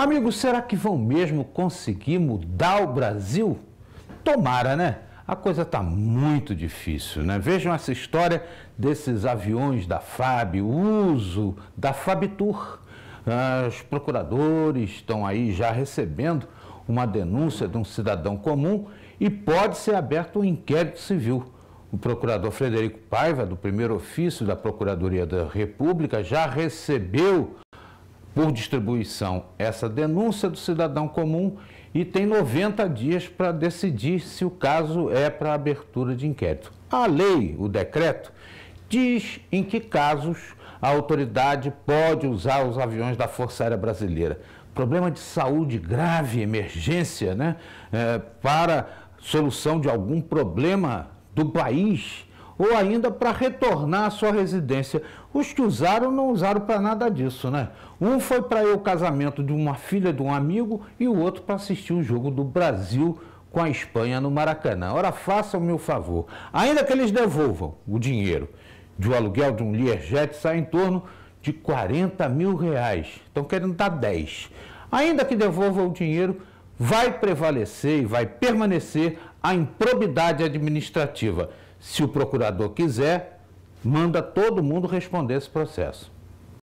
Amigos, será que vão mesmo conseguir mudar o Brasil? Tomara, né? A coisa está muito difícil, né? Vejam essa história desses aviões da FAB, o uso da FABTUR. os procuradores estão aí já recebendo uma denúncia de um cidadão comum e pode ser aberto um inquérito civil. O procurador Frederico Paiva, do primeiro ofício da Procuradoria da República, já recebeu por distribuição essa denúncia do cidadão comum e tem 90 dias para decidir se o caso é para abertura de inquérito. A lei, o decreto, diz em que casos a autoridade pode usar os aviões da Força Aérea Brasileira. Problema de saúde grave, emergência, né? É, para solução de algum problema do país ou ainda para retornar à sua residência. Os que usaram não usaram para nada disso, né? Um foi para o casamento de uma filha de um amigo e o outro para assistir o jogo do Brasil com a Espanha no Maracanã. Ora, faça o meu favor. Ainda que eles devolvam o dinheiro de um aluguel de um Learjet, sai em torno de 40 mil reais. Estão querendo dar 10. Ainda que devolvam o dinheiro, vai prevalecer e vai permanecer a improbidade administrativa. Se o procurador quiser, manda todo mundo responder esse processo.